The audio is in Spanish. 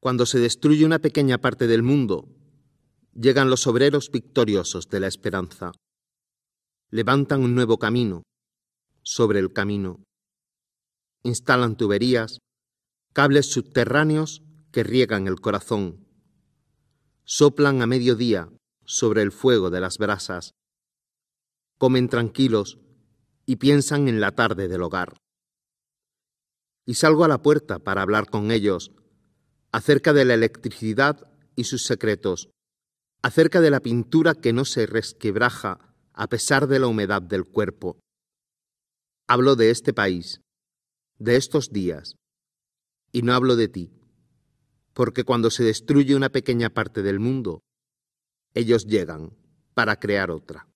Cuando se destruye una pequeña parte del mundo, llegan los obreros victoriosos de la esperanza. Levantan un nuevo camino sobre el camino. Instalan tuberías, cables subterráneos que riegan el corazón. Soplan a mediodía sobre el fuego de las brasas. Comen tranquilos y piensan en la tarde del hogar. Y salgo a la puerta para hablar con ellos acerca de la electricidad y sus secretos, acerca de la pintura que no se resquebraja a pesar de la humedad del cuerpo. Hablo de este país, de estos días, y no hablo de ti, porque cuando se destruye una pequeña parte del mundo, ellos llegan para crear otra.